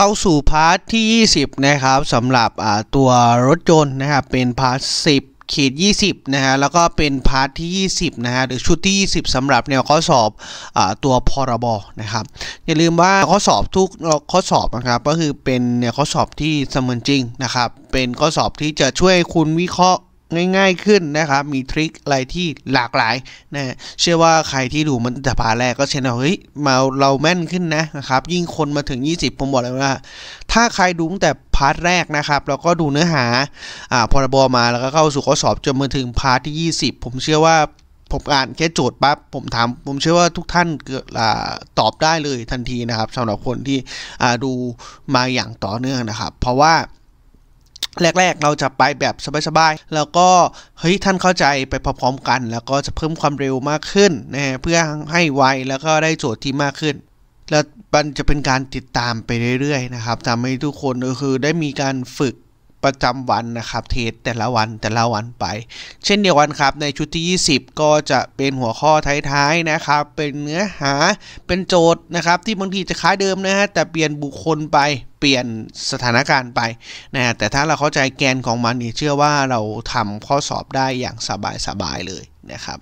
เข้าสู่พาร์ทที่ 20 นะครับสำหรับตัวรถยนต์นะครับเป็นพาร์ท 10 ขีด 20 นะฮะแล้วก็เป็นพาร์ทที่ 20 นะฮะหรือชุดที่ 20 สำหรับแนวข้อสอบอตัวพรบนะครับอย่าลืมว่าข้อสอบทุกข้อสอบนะครับก็คือเป็นแนวข้อสอบที่เสมือนจริงนะครับเป็นข้อสอบที่จะช่วยคุณวิเคราะห์ง่าย ๆ ขึ้นนะครับ มีทริค อะไรที่หลากหลายนะเชื่อว่าใครที่ดูมันจะพาแรกก็เช่นว่าเฮ้ยมาเราแม่นขึ้นนะนะครับ ยิ่งคนมาถึง 20 ผมบอกเลยว่า ถ้าใครดูตั้งแต่พาร์ทแรกนะครับ แล้วก็ดูเนื้อหาอ่าพรบมา แล้วก็เข้าสู่ข้อสอบจนมาถึงพาร์ทที่ 20 ผมเชื่อว่าผมอ่านแค่โจทย์ปั๊บ ผมถาม ผมเชื่อว่าทุกท่านอตอบได้เลยทันทีนะครับสำหรับคนที่ดูมาอย่างต่อเนื่องนะครับ เพราะว่าแรกๆ เราจะไปแบบสบายๆแล้วก็เฮ้ยท่านเข้าใจไปพร้อมๆกัน แล้วก็จะเพิ่มความเร็วมากขึ้นนะเพื่อให้ไวแล้วก็ได้โจทย์ที่มากขึ้น แล้วมันจะเป็นการติดตามไปเรื่อย ๆ นะครับทำให้ทุกคนก็คือได้มีการฝึกประจำวันนะครับเทดแต่ละวันแต่ละวันไป เช่นเดียวกันครับในชุดที่ 20 ก็จะเป็นหัวข้อท้ายๆนะครับ เป็นเนื้อหาเป็นโจทย์นะครับ ที่บางทีจะคล้ายเดิมนะฮะแต่เปลี่ยนบุคคลไปเปลี่ยนสถานการณ์ไปนะแต่ถ้าเราเข้าใจแกนของมันเนี่ยเชื่อว่าเราทำข้อสอบได้อย่างสบายๆเลยนะครับ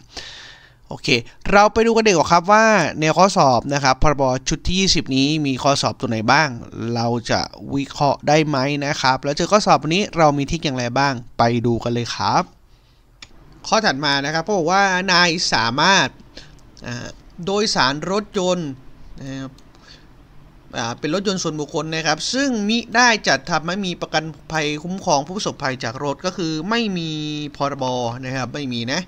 โอเค เราไปดูกันเด็กวครับว่า ในข้อสอบนะครับ พรบ ชุดที่ 20 นี้มีข้อสอบตัวไหนบ้าง เราจะวิเคราะห์ได้ไหมนะครับ แล้วเจอข้อสอบนี้เรามีทิกอย่างไรบ้าง ไปดูกันเลยครับ ข้อถัดมานะครับเขาบอกว่านายสามารถโดยสารรถยนต์นะครับเป็นรถยนต์ส่วนบุคคลนะครับ ซึ่งมิได้จัดทำไม่มีประกันภัยคุ้มครองผู้ประสบภัยจากรถก็คือไม่มีพรบนะครับไม่มีนะ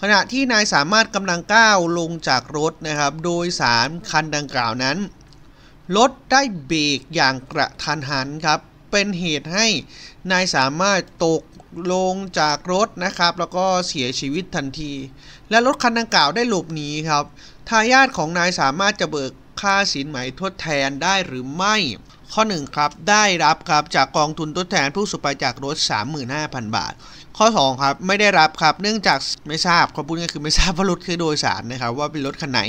ขณะที่นายสามารถกำลังก้าวลงจากรถนะครับโดยสารคันดังกล่าวนั้นรถได้เบรกอย่างกระทันหันครับเป็นเหตุให้นายสามารถตกลงจากรถนะครับแล้วก็เสียชีวิตทันที และรถคันดังกล่าวได้หลบหนีครับทายาทของนายสามารถจะเบิกค่าสินไหมทดแทนได้หรือไม่ ข้อ1ครับได้รับครับจากกองทุนทดแทนผู้สูญไปจากรถ 35,000 บาทข้อ2ครับไม่ได้รับครับเนื่องจากไม่ทราบเขาพูดก็คือไม่ทราบว่ารถคือโดยสารนะครับว่าเป็นรถคันไหน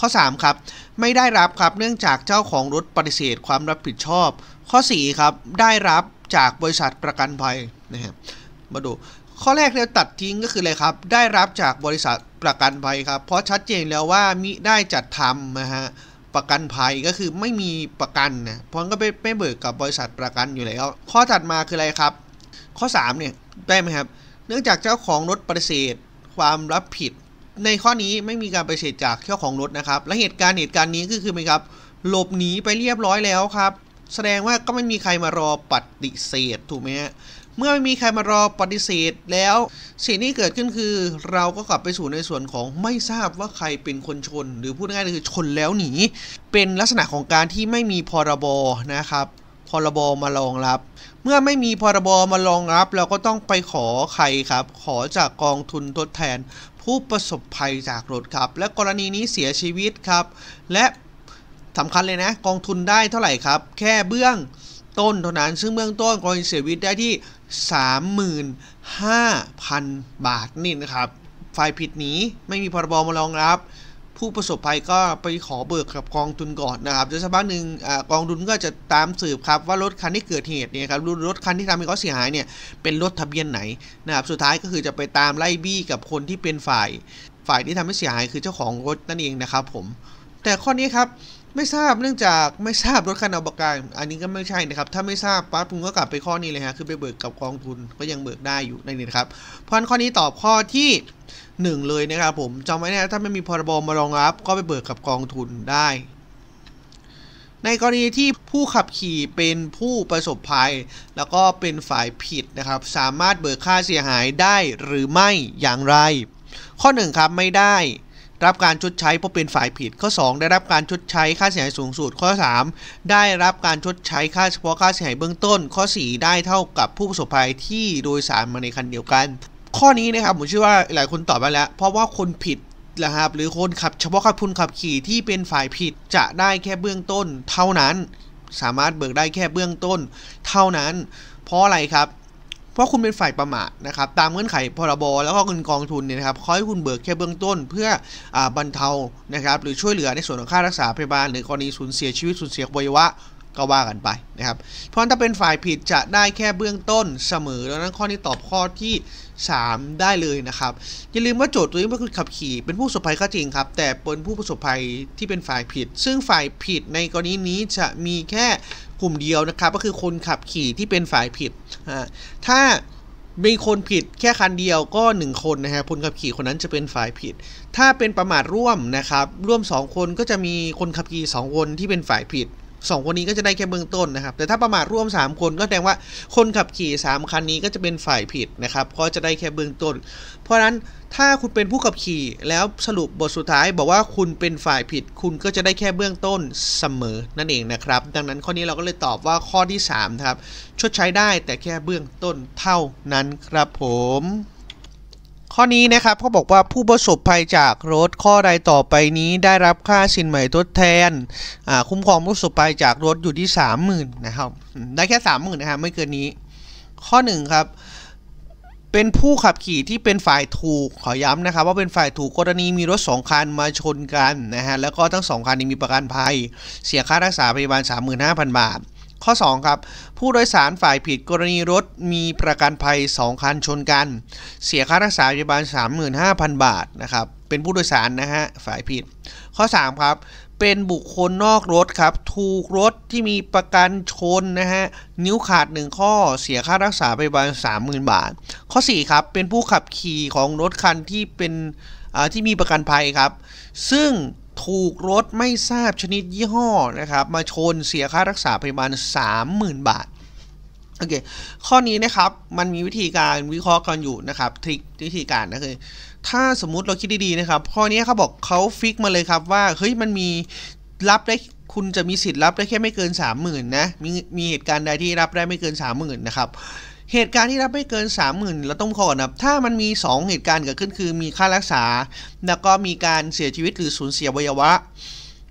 ข้อ3ครับไม่ได้รับครับเนื่องจากเจ้าของรถปฏิเสธ ความรับผิดชอบ ข้อ4ครับได้รับจากบริษัทประกันภัยนะครับมาดูข้อแรกี่เราตัดทิ้งก็คืออะไรครับได้รับจากบริษัทประกันภัยครับเพราะชัดเจนแล้วว่ามิได้จัดทำนะฮะประกันภัยก็คือไม่มีประกันนะเพราะก็ไม่เบิกกับบริษัทประกันอยู่แล้ว ข้อถัดมาคืออะไรครับ ข้อ 3 เนี่ยได้ไหมครับ เนื่องจากเจ้าของรถปฏิเสธความรับผิด ในข้อนี้ไม่มีการปฏิเสธจากเจ้าของรถนะครับและเหตุการณ์เหตุการณ์นี้ก็คือไหมครับหลบหนีไปเรียบร้อยแล้วครับ แสดงว่าก็ไม่มีใครมารอปฏิเสธ ถูกไหมฮะเมื่อไม่มีใครมารอปฏิเสธแล้วสิ่งที่เกิดขึ้นคือ เราก็กลับไปสู่ในส่วนของไม่ทราบว่าใครเป็นคนชน หรือพูดง่ายๆคือชนแล้วหนีเป็นลักษณะของการที่ไม่มีพรบนะครับพรบมารองรับ เมื่อไม่มีพรบมารองรับ เราก็ต้องไปขอใครครับ ขอจากกองทุนทดแทนผู้ประสบภัยจากรถครับ และกรณีนี้เสียชีวิตครับ และสำคัญเลยนะกองทุนได้เท่าไหร่ครับ แค่เบื้องต้นเท่านั้น ซึ่งเบื้องต้นกรณีนเสียชีวิตได้ที่ 35,000 บาทนี่นะครับฝ่ายผิดนี้ไม่มีพรบมารองรับผู้ประสบภัยก็ไปขอเบิกกับกองทุนก่อนนะครับจะสักพักหนึ่งกองทุนก็จะตามสืบครับว่ารถคันที่เกิดเหตุเนี่ยครับรถคันที่ทำให้เขาเสียหายเนี่ยเป็นรถทะเบียนไหนนะครับ สุดท้ายก็คือจะไปตามไล่บี้กับคนที่เป็นฝ่าย ฝ่ายที่ทำให้เสียหายคือเจ้าของรถนั่นเองนะครับผมแต่ข้อนี้ครับไม่ทราบเนื่องจากไม่ทราบรถคันเอาประกันอันนี้ก็ไม่ใช่นะครับ ถ้าไม่ทราบปั๊บคุณก็กลับไปข้อนี้เลยฮะคือไปเบิกกับกองทุนก็ยังเบิกได้อยู่ในนี้ครับเพราะข้อนี้ตอบข้อที่ 1 เลยนะครับ ผมจำไว้นะถ้าไม่มีพรบมารองรับ ก็ไปเบิกกับกองทุนได้ ในกรณีที่ผู้ขับขี่เป็นผู้ประสบภัย แล้วก็เป็นฝ่ายผิดนะครับ สามารถเบิกค่าเสียหายได้หรือไม่อย่างไร ข้อ1ครับไม่ได้รับการชดใช้เพราะเป็นฝ่ายผิด ข้อ 2 ได้รับการชดใช้ค่าเสียหายสูงสุดข้อ 3 ได้รับการชดใช้ค่าเฉพาะค่าเสียหายเบื้องต้นข้อ 4 ได้เท่ากับผู้ประสบภัยที่โดยสารมาในคันเดียวกัน ข้อนี้นะครับผมเชื่อว่าหลายคนตอบไปแล้ว เพราะว่าคนผิดนะครับ หรือคนขับเฉพาะคับพุนขับขี่ที่เป็นฝ่ายผิดจะได้แค่เบื้องต้นเท่านั้น สามารถเบิกได้แค่เบื้องต้นเท่านั้น เพราะอะไรครับเพราะคุณเป็นฝ่ายประมาทนะครับ ตามเงื่อนไขพรบ แล้วก็เงินกองทุนเนี่ยนะครับ ขอให้คุณเบิกแค่เบื้องต้นเพื่อบรรเทานะครับ หรือช่วยเหลือในส่วนของค่ารักษาพยาบาลหรือกรณีสูญเสียชีวิตสูญเสียอวัยวะก็ว่ากันไป นะครับ เพราะถ้าเป็นฝ่ายผิดจะได้แค่เบื้องต้นเสมอ ดังนั้นข้อนี้ตอบข้อที่ 3 ได้เลยนะครับ อย่าลืมว่าโจทย์ตัวนี้เ่็คุณขับขี่เป็นผู้ประสบภัยก็จริงครับ แต่เป็นผู้ประสบภัยที่เป็นฝ่ายผิด ซึ่งฝ่ายผิดในกรณีนี้จะมีแค่กลุ่มเดียวนะครับ ก็คือคนขับขี่ที่เป็นฝ่ายผิด ถ้ามีคนผิดแค่คันเดียวก็ 1 คนนะฮะ คนขับขี่คนนั้นจะเป็นฝ่ายผิด ถ้าเป็นประมาทร่วมนะครับ ร่วม 2 คนก็จะมีคนขับขี่2คนที่เป็นฝ่ายผิด2 คน นี้ก็จะได้แค่เบื้องต้นนะครับ แต่ถ้าประมาทร่วม 3 คนก็แสดงว่าคนขับขี่ 3 คันนี้ก็จะเป็นฝ่ายผิดนะครับเพราะจะได้แค่เบื้องต้น เพราะฉะนั้นถ้าคุณเป็นผู้ขับขี่แล้วสรุปบทสุดท้ายบอกว่าคุณเป็นฝ่ายผิด คุณก็จะได้แค่เบื้องต้นเสมอนั่นเองนะครับดังนั้นข้อนี้เราก็เลยตอบว่าข้อที่3ครับชดใช้ได้แต่แค่เบื้องต้นเท่านั้นครับผมข้อนี้นะครับเขาบอกว่าผู้ประสบภัยจากรถข้อใดต่อไปนี้ ได้รับค่าสินใหม่ทดแทน คุ้มครองผู้ประสบภัยจากรถอยู่ที่ 30,000นะครับได้แค่ 30,000นะฮะไม่เกินนี้ข้อ1ครับเป็นผู้ขับขี่ที่เป็นฝ่ายถูกขอย้ำนะครับว่าเป็นฝ่ายถูกกรณีมีรถ2คันมาชนกันนะฮะแล้วก็ทั้ง2คันนี้มีประกันภัย เสียค่ารักษาพยาบาล35,000 บาทข้อ2ครับผู้โดยสารฝ่ายผิดกรณีรถมีประกันภัย 2คันชนกัน เสียค่ารักษาพยาบาล35,000 บาทนะครับเป็นผู้โดยสารนะฮะฝ่ายผิด ข้อ3ครับเป็นบุคคลนอกรถครับถูกรถที่มีประกันชนนะฮะนิ้วขาด 1 ข้อเสียค่ารักษาพยาบาล 30,000 บาท ข้อ4ครับเป็นผู้ขับขี่ของรถคันที่เป็นที่มีประกันภัยครับซึ่งถูกรถไม่ทราบชนิดยี่ห้อนะครับมาชนเสียค่ารักษาพยาบาล30,000 บาท โอเคข้อนี้นะครับมันมีวิธีการวิเคราะห์กันอยู่นะครับทริควิธีการนะคือถ้าสมมุติเราคิดดีๆนะครับข้อนี้เขาบอกเขาฟิกมาเลยครับว่าเฮ้ยมันมีรับได้คุณจะมีสิทธิ์รับได้แค่ไม่เกิน 30,000นะมีมีเหตุการณ์ใดที่รับได้ไม่เกิน 30,000 นะครับเหตุการณ์ที่รับไม่เกิน 30,000 เราต้องขอนะถ้ามันมี 2 เหตุการณ์เกิดขึ้นคือ มีค่ารักษา แล้วก็มีการเสียชีวิตหรือสูญเสียวัยวะ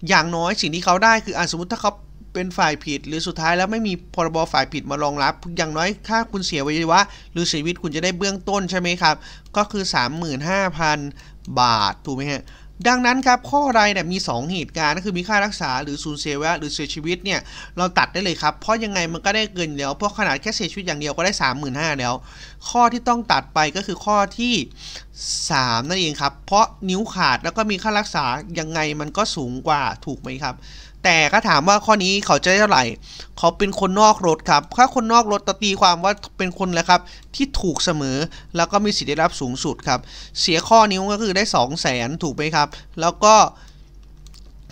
อย่างน้อยสิ่งที่เขาได้คืออสมมติถ้าเขาเป็นฝ่ายผิด หรือสุดท้ายแล้วไม่มีพรบฝ่ายผิดมารองรับ อย่างน้อยค่าคุณเสียวัยวะ หรือเสียชีวิตคุณจะได้เบื้องต้นใช่ไหมครับ ก็คือ 35,000 บาท ถูกไหมฮะดังนั้นครับข้อใดเนี่ยมี 2 เหตุการณ์ ก็คือมีค่ารักษาหรือสูญเสียวะหรือเสียชีวิตเนี่ยเราตัดได้เลยครับ เพราะยังไงมันก็ได้เกินแล้วเพราะขนาดแค่เสียชีวิตอย่างเดียวก็ได้ 35,000 แล้ว ข้อที่ต้องตัดไปก็คือข้อที่ 3นั่นเองครับเพราะนิ้วขาดแล้วก็มีค่ารักษายังไงมันก็สูงกว่าถูกไหมครับแต่ก็ถามว่าข้อนี้เขาจะได้เท่าไหร่ เขาเป็นคนนอกรถครับถ้าคนนอกรถตีความว่าเป็นคนแหละครับที่ถูกเสมอ แล้วก็มีสิทธิได้รับสูงสุดครับ เสียข้อนิ้วก็คือได้ 2 0 0แสนถูกไหมครับ แล้วก็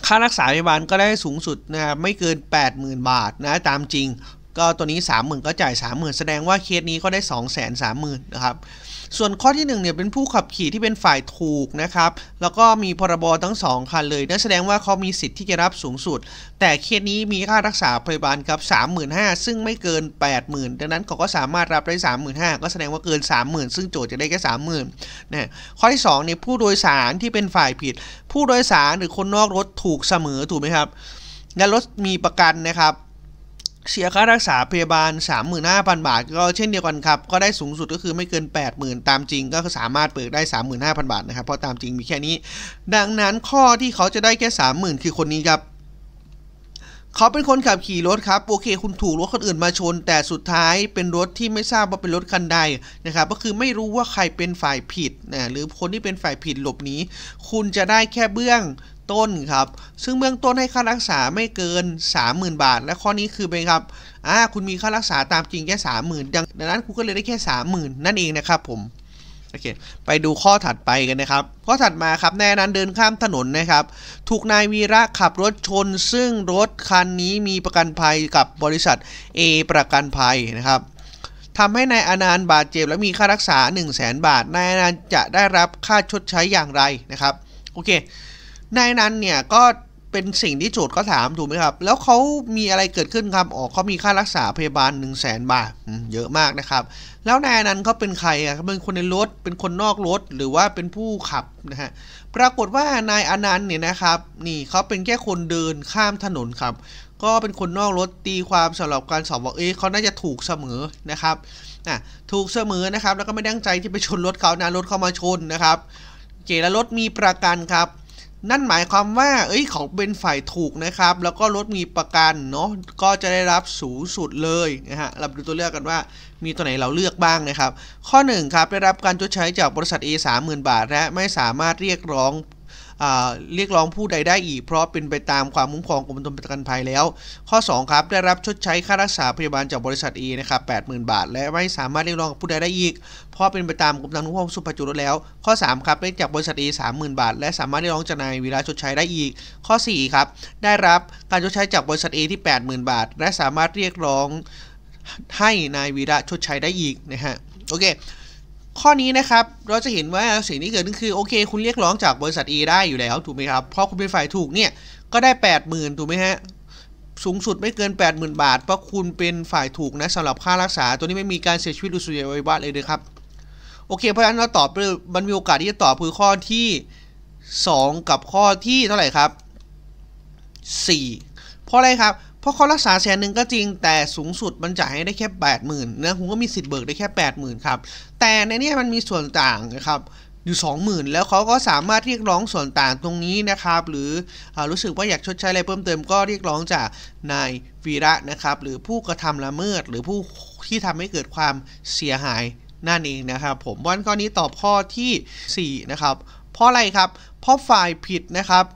ค่ารักษาพยาบาลก็ได้สูงสุดนะครับไม่เกิน 80,000 บาทนะตามจริง ก็ตัวนี้30,000ก็จ่าย30,000 แสดงว่าเคสนี้ก็ได้2 3 0 0 0 0 นะครับส่วนข้อที่ 1เนี่ยเป็นผู้ขับขี่ที่เป็นฝ่ายถูกนะครับ แล้วก็มีพรบ ทั้ง2คันเลยนั่นแสดงว่าเขามีสิทธิ์ที่จะรับสูงสุด แต่เคสนี้มีค่ารักษาพยาบาลครับ 35,000ซึ่งไม่เกิน 80,000ดังนั้นเขาก็สามารถรับได้ 35,000 ก็แสดงว่าเกิน 30,000 ซึ่งโจทย์จะได้แค่30,000นะข้อที่2เนี่ยผู้โดยสารที่เป็นฝ่ายผิด ผู้โดยสารหรือคนนอกรถถูกเสมอถูกไหมครับและรถมีประกันนะครับเสียค่ารักษาพยาบาล 35,000 บาท ก็เช่นเดียวกันครับก็ได้สูงสุดก็คือไม่เกิน 80,000 ตามจริงก็สามารถเปิดได้ 35,000 บาทนะครับ เพราะตามจริงมีแค่นี้ ดังนั้นข้อที่เขาจะได้แค่ 30,000คือคนนี้ครับเขาเป็นคนขับขี่รถครับ โอเคคุณถูกรถคนอื่นมาชน แต่สุดท้ายเป็นรถที่ไม่ทราบว่าเป็นรถคันใดนะครับก็คือไม่รู้ว่าใครเป็นฝ่ายผิดนะหรือคนที่เป็นฝ่ายผิดหลบหนีคุณจะได้แค่เบื้องต้นครับซึ่งเบื้องต้นให้ค่ารักษาไม่เกิน30,000 บาท และข้อนี้คือเป็นครับอ่าคุณมีค่ารักษาตามจริงแค่30,000ดังนั้นคุณก็เลยได้แค่30,000 นั่นเองนะครับผมโอเคไปดูข้อถัดไปกันนะครับข้อถัดมาครับนายนันเดินข้ามถนนนะครับถูกนายวีระขับรถชน ซึ่งรถคันนี้มีประกันภัยกับบริษัท A ประกันภัยนะครับทำให้นายอนันต์บาดเจ็บและมีค่ารักษา 1 0 0 0 0แบาทนายอนันต์จะได้รับค่าชดใช้อย่างไรนะครับโอเคนายนันเนี่ยก็เป็นสิ่งที่โจทย์ก็ถามถูกไหมครับ แล้วเขามีอะไรเกิดขึ้นครับ ออกเขามีค่ารักษาพยาบาล 1 0 0 0 0แสนบาท เยอะมากนะครับ แล้วนายนั้นเขาเป็นใครอ่ะ เป็นคนในรถ เป็นคนนอกรถ หรือว่าเป็นผู้ขับนะฮะ ปรากฏว่านายอนันต์เนี่ยนะครับ นี่เขาเป็นแค่คนเดินข้ามถนนครับ ก็เป็นคนนอกรถตีความสำหรับการสอบว่า เอ๊ะเขาน่าจะถูกเสมอนะครับนะถูกเสมอนะครับ แล้วก็ไม่ตั้งใจที่ไปชนรถเขานะรถเขามาชนนะครับเจแล้วรถมีประกันครับนั่นหมายความว่า เอ้ยเขาเป็นฝ่ายถูกนะครับ แล้วก็รถมีประกันเนาะ ก็จะได้รับสูงสุดเลยนะฮะเราดูตัวเลือกกันว่า มีตัวไหนเราเลือกบ้างนะครับ ข้อ1ครับได้รับการชดใช้จากบริษัท A 30,000 บาทและไม่สามารถเรียกร้องเรียกร้องผู้ใดได้อีก เพราะเป็นไปตามความมุ่งครองกรมธรรม์ประกันภัยแล้ว ข้อ2ครับได้รับชดใช้ค่ารักษาพยาบาลจากบริษัทเอนะครับแปดหมบาท และไม่สามารถเรียกร้องผู้ใดได้อีก เพราะเป็นไปตามกรมธรรม์คุ้มครองสุภาพจุลแล้วข้อ3ครับได้จากบริษัทเอสามหมบาท และสามารถเรียกร้องจากนายวีระชดใช้ได้อีก ข้อ4ครับได้รับการชดใช้จากบริษัทเอที่ 80,000 บาท และสามารถเรียกร้องให้นายวีระชดใช้ได้อีกนะฮะโอเคข้อนี้นะครับเราจะเห็นว่าสิ่งที่เกิดขึ้นคือโอเค คุณเรียกร้องจากบริษัท A ได้อยู่แล้วถูกไหมครับเพราะคุณเป็นฝ่ายถูกเนี่ยก็ได้ 80,000 ถูกไหมฮะสูงสุดไม่เกิน 80,000 บาทเพราะคุณเป็นฝ่ายถูกนะสำหรับค่ารักษาตัวนี้ไม่มีการเสียชีวิตหรือสูญเสียอวัยเลยนะครับ โอเค เพราะฉะนั้นเราตอบมันมีโอกาสที่จะตอบคือข้อที่ 2 กับข้อที่เท่าไหร่ครับ 4 เพราะอะไรครับเพราะเขารักษาแสนหนึ่งก็จริงแต่สูงสุดมันจ่ายให้ได้แค่8ปดหมื่นนะคุณก็มีสิทธิ์เบิกได้แค่8ปดหมื่นครับ แต่ในนี้มันมีส่วนต่างนะครับอยู่ 20,000 แล้วเขาก็สามารถเรียกร้องส่วนต่างตรงนี้นะครับ หรืออรู้สึกว่าอยากชดใช้อะไรเพิ่มเติมก็เรียกร้องจากนายวีระนะครับ หรือผู้กระทำละเมิดหรือผู้ที่ทำให้เกิดความเสียหายนั่นเองนะครับ ผมวันข้อนี้ตอบข้อที่4นะครับเพราะอะไรครับเพราะฝ่ายผิดนะครับ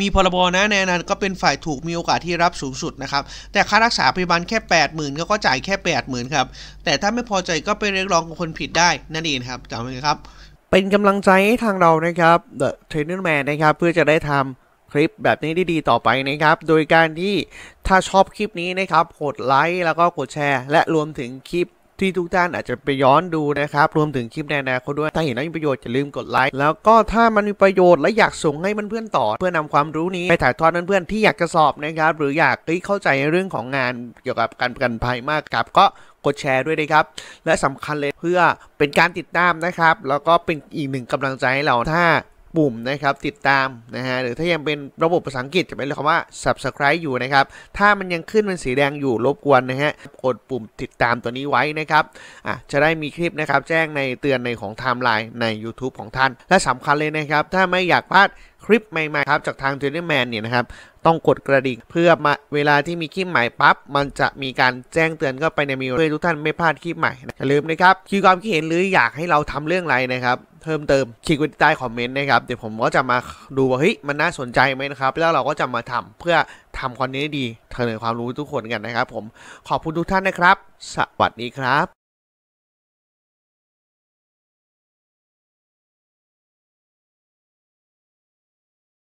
มีพรบนะแน่นอนก็เป็นฝ่ายถูกมีโอกาสที่รับสูงสุดนะครับ แต่ค่ารักษาพยาบาลแค่8 0,000ื่นก็จ่ายแค่8 0,000ื่นครับ แต่ถ้าไม่พอใจก็ไปเรียกร้องคนผิดได้นั่นเองครับจำไว้ครับ เป็นกำลังใจให้ทางเรานะครับ The Trainer Man นะครับเพื่อจะได้ทำคลิปแบบนี้ดีๆต่อไปนะครับ โดยการที่ถ้าชอบคลิปนี้นะครับกดไลค์แล้วก็กดแชร์ และรวมถึงคลิปที่ทุกท่านอาจจะไปย้อนดูนะครับ รวมถึงคลิปแนนาขาด้วยถ้าเห็นแล้วมีประโยชน์อย่าลืมกดไลค์แล้วก็ถ้ามันมีประโยชน์และอยากส่งให้เพื่อนๆต่อ เพื่อนำความรู้นี้ไปถ่ายทอดเพื่อนๆที่อยากจะสอบนะครับ หรืออยากเข้าใจในเรื่องของงานเกี่ยวกับการประกันภัยมากครับก็กดแชร์ด้วยนะครับ และสำคัญเลยเพื่อเป็นการติดตามนะครับ แล้วก็เป็นอีกหนึ่งกำลังใจให้เราถ้าปุ่มนะครับติดตามนะฮะหรือถ้ายังเป็นระบบภาษาอังกฤษจะเป็นคำว่า subscribe อยู่นะครับ ถ้ามันยังขึ้นเป็นสีแดงอยู่รบกวนนะฮะกดปุ่มติดตามตัวนี้ไว้นะครับอ่ะจะได้มีคลิปนะครับ แจ้งในเตือนในของไทม์ไลน์ใน YouTube ของท่าน และสำคัญเลยนะครับ ถ้าไม่อยากพลาดคลิปใหม่ๆครับ จากทางเ o u น n e แมนเนี่ยนะครับต้องกดกระดิ่งเพื่อมาเวลาที่มีคลิปใหม่ปั๊บมันจะมีการแจ้งเตือนเข้าไปในมิวเพื่อทุกท่านไม่พลาดคลิปใหม่อย่าลืมนะครับคิวความคิดเห็นหรืออยากให้เราทำเรื่องอะไรนะครับ เพิ่มเติมคลิกไว้ใต้คอมเมนต์นะครับ เดี๋ยวผมก็จะมาดูว่าเฮ้ยมันน่าสนใจไหมนะครับ แล้วเราก็จะมาทำเพื่อทำคอนเทนต์ดีเสนอความรู้ทุกคนกันนะครับ ผมขอบคุณทุกท่านนะครับสวัสดีครับ